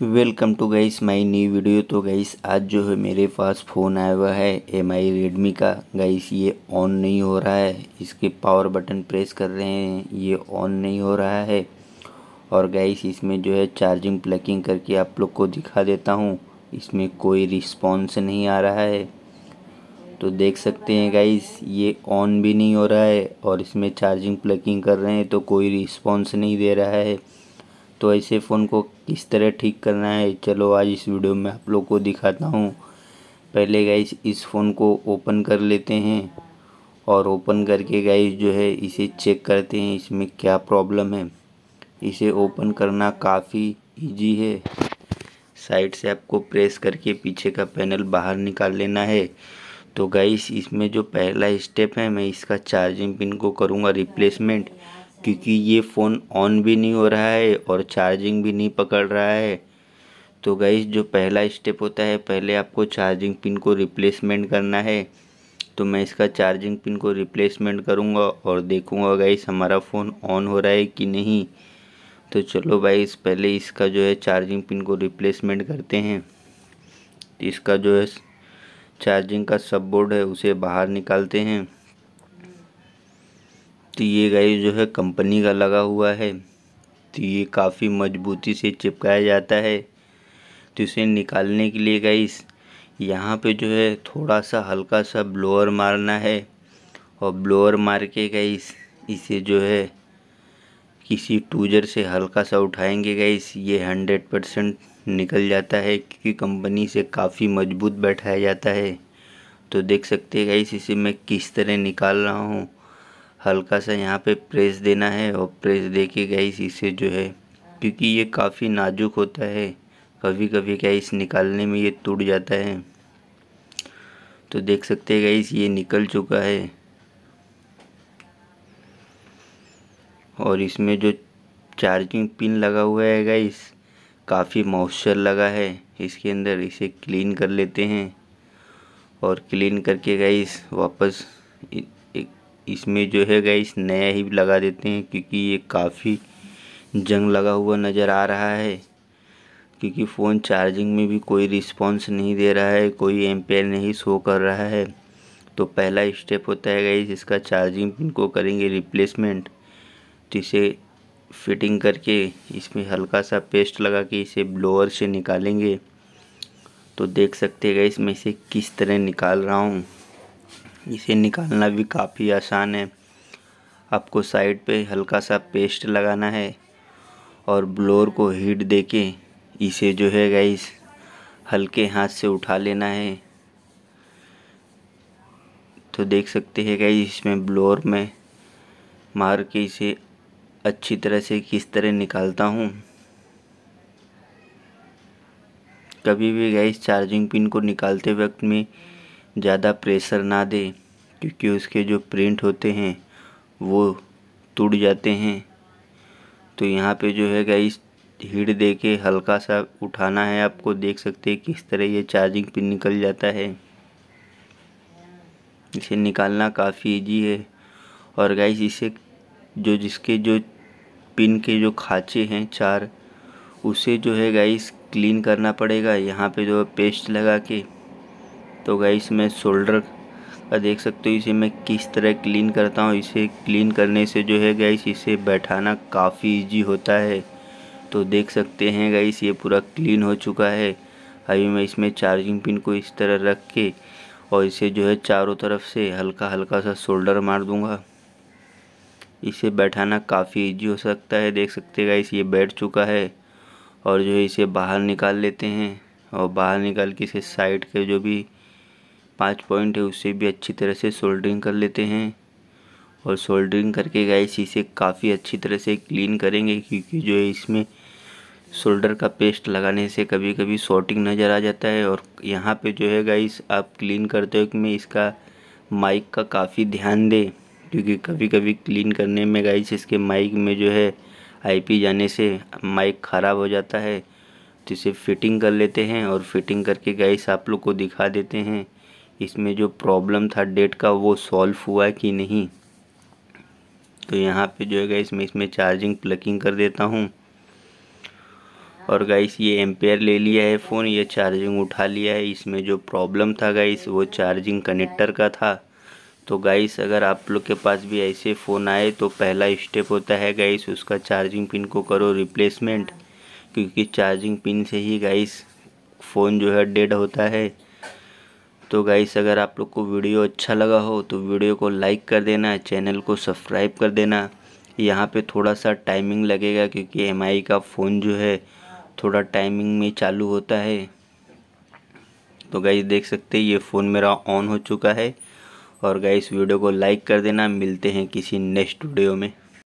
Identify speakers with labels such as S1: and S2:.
S1: welcome to guys my new video तो guys आज जो है मेरे पास फ़ोन आया हुआ है एम आई रेडमी का गाइस ये ऑन नहीं हो रहा है इसके पावर बटन प्रेस कर रहे हैं ये ऑन नहीं हो रहा है और गाइस इसमें जो है चार्जिंग प्लकिंग करके आप लोग को दिखा देता हूँ इसमें कोई रिस्पॉन्स नहीं आ रहा है तो देख सकते हैं गाइस ये ऑन भी नहीं हो रहा है और इसमें चार्जिंग प्लगिंग कर रहे हैं तो कोई रिस्पॉन्स नहीं दे रहा है तो ऐसे फ़ोन को किस तरह ठीक करना है चलो आज इस वीडियो में आप लोग को दिखाता हूँ पहले गाइस इस फ़ोन को ओपन कर लेते हैं और ओपन करके गाइस जो है इसे चेक करते हैं इसमें क्या प्रॉब्लम है इसे ओपन करना काफ़ी इजी है साइड से आपको प्रेस करके पीछे का पैनल बाहर निकाल लेना है तो गाइस इसमें जो पहला स्टेप है मैं इसका चार्जिंग पिन को करूँगा रिप्लेसमेंट क्योंकि ये फ़ोन ऑन भी नहीं हो रहा है और चार्जिंग भी नहीं पकड़ रहा है तो गई जो पहला स्टेप होता है पहले आपको चार्जिंग पिन को रिप्लेसमेंट करना है तो मैं इसका चार्जिंग पिन को रिप्लेसमेंट करूँगा और देखूँगा गाइस हमारा फ़ोन ऑन हो रहा है कि नहीं तो चलो भाई पहले इसका जो है चार्जिंग पिन को रिप्लेसमेंट करते हैं इसका जो है चार्जिंग का सब बोर्ड है उसे बाहर निकालते हैं तो ये गाइस जो है कंपनी का लगा हुआ है तो ये काफ़ी मजबूती से चिपकाया जाता है तो इसे निकालने के लिए गाइस यहाँ पे जो है थोड़ा सा हल्का सा ब्लोअर मारना है और ब्लोअर मार के गाइस इसे जो है किसी टूजर से हल्का सा उठाएंगे गाइस ये हंड्रेड परसेंट निकल जाता है क्योंकि कंपनी से काफ़ी मजबूत बैठाया जाता है तो देख सकते हैं गाइस इसे मैं किस तरह निकाल रहा हूँ हल्का सा यहाँ पे प्रेस देना है और प्रेस दे के गैस इसे जो है क्योंकि ये काफ़ी नाजुक होता है कभी कभी गैस निकालने में ये टूट जाता है तो देख सकते हैं गैस ये निकल चुका है और इसमें जो चार्जिंग पिन लगा हुआ है गैस काफ़ी मॉइस्चर लगा है इसके अंदर इसे क्लीन कर लेते हैं और क्लीन करके गैस वापस इसमें जो है गाइस नया ही लगा देते हैं क्योंकि ये काफ़ी जंग लगा हुआ नज़र आ रहा है क्योंकि फ़ोन चार्जिंग में भी कोई रिस्पॉन्स नहीं दे रहा है कोई एम नहीं शो कर रहा है तो पहला स्टेप होता है गैस इसका चार्जिंग पिन को करेंगे रिप्लेसमेंट तो इसे फिटिंग करके इसमें हल्का सा पेस्ट लगा के इसे ब्लोअर से निकालेंगे तो देख सकते हैं गई मैं इसे किस तरह निकाल रहा हूँ इसे निकालना भी काफ़ी आसान है आपको साइड पे हल्का सा पेस्ट लगाना है और ब्लोर को हीट देके इसे जो है गाइस हल्के हाथ से उठा लेना है तो देख सकते हैं गाइस इसमें ब्लोर में मार के इसे अच्छी तरह से किस तरह निकालता हूँ कभी भी गैस चार्जिंग पिन को निकालते वक्त में ज़्यादा प्रेसर ना दे क्योंकि उसके जो प्रिंट होते हैं वो टूट जाते हैं तो यहाँ पे जो है गाइस हीट दे के हल्का सा उठाना है आपको देख सकते हैं किस तरह ये चार्जिंग पिन निकल जाता है इसे निकालना काफ़ी इजी है और गाइस इसे जो जिसके जो पिन के जो खाँचे हैं चार उसे जो है गाइस क्लीन करना पड़ेगा यहाँ पे जो पेस्ट लगा के तो गई मैं शोल्डर का देख सकते हो इसे मैं किस तरह क्लीन करता हूँ इसे क्लीन करने से जो है गई इसे बैठाना काफ़ी इजी होता है तो देख सकते हैं गैस ये पूरा क्लीन हो चुका है अभी मैं इसमें चार्जिंग पिन को इस तरह रख के और इसे जो है चारों तरफ से हल्का हल्का सा शोल्डर मार दूँगा इसे बैठाना काफ़ी ईजी हो सकता है देख सकते हैं गाइस ये बैठ चुका है और जो है इसे बाहर निकाल लेते हैं और बाहर निकाल के इसे साइड के जो भी पाँच पॉइंट है उसे भी अच्छी तरह से सोल्डरिंग कर लेते हैं और सोल्डरिंग करके गाइस इसे काफ़ी अच्छी तरह से क्लीन करेंगे क्योंकि जो है इसमें शोल्डर का पेस्ट लगाने से कभी कभी शॉर्टिंग नज़र आ जाता है और यहाँ पे जो है गाइस आप क्लीन करते हो मैं इसका माइक का काफ़ी ध्यान दें क्योंकि कभी कभी क्लीन करने में गाइस इसके माइक में जो है आईपी जाने से माइक ख़राब हो जाता है तो इसे फिटिंग कर लेते हैं और फिटिंग करके गाइस आप लोग को दिखा देते हैं इसमें जो प्रॉब्लम था डेट का वो सॉल्व हुआ कि नहीं तो यहाँ पे जो है गाइस मैं इसमें चार्जिंग प्लकिंग कर देता हूँ और गाइस ये एम्पेयर ले लिया है फ़ोन ये चार्जिंग उठा लिया है इसमें जो प्रॉब्लम था गाइस वो चार्जिंग कनेक्टर का था तो गाइस अगर आप लोग के पास भी ऐसे फ़ोन आए तो पहला स्टेप होता है गाइस उसका चार्जिंग पिन को करो रिप्लेसमेंट क्योंकि चार्जिंग पिन से ही गाइस फ़ोन जो है डेड होता है तो गाइस अगर आप लोग को वीडियो अच्छा लगा हो तो वीडियो को लाइक कर देना चैनल को सब्सक्राइब कर देना यहाँ पे थोड़ा सा टाइमिंग लगेगा क्योंकि एम का फ़ोन जो है थोड़ा टाइमिंग में चालू होता है तो गाइस देख सकते हैं ये फ़ोन मेरा ऑन हो चुका है और गाइस वीडियो को लाइक कर देना मिलते हैं किसी नेक्स्ट वीडियो में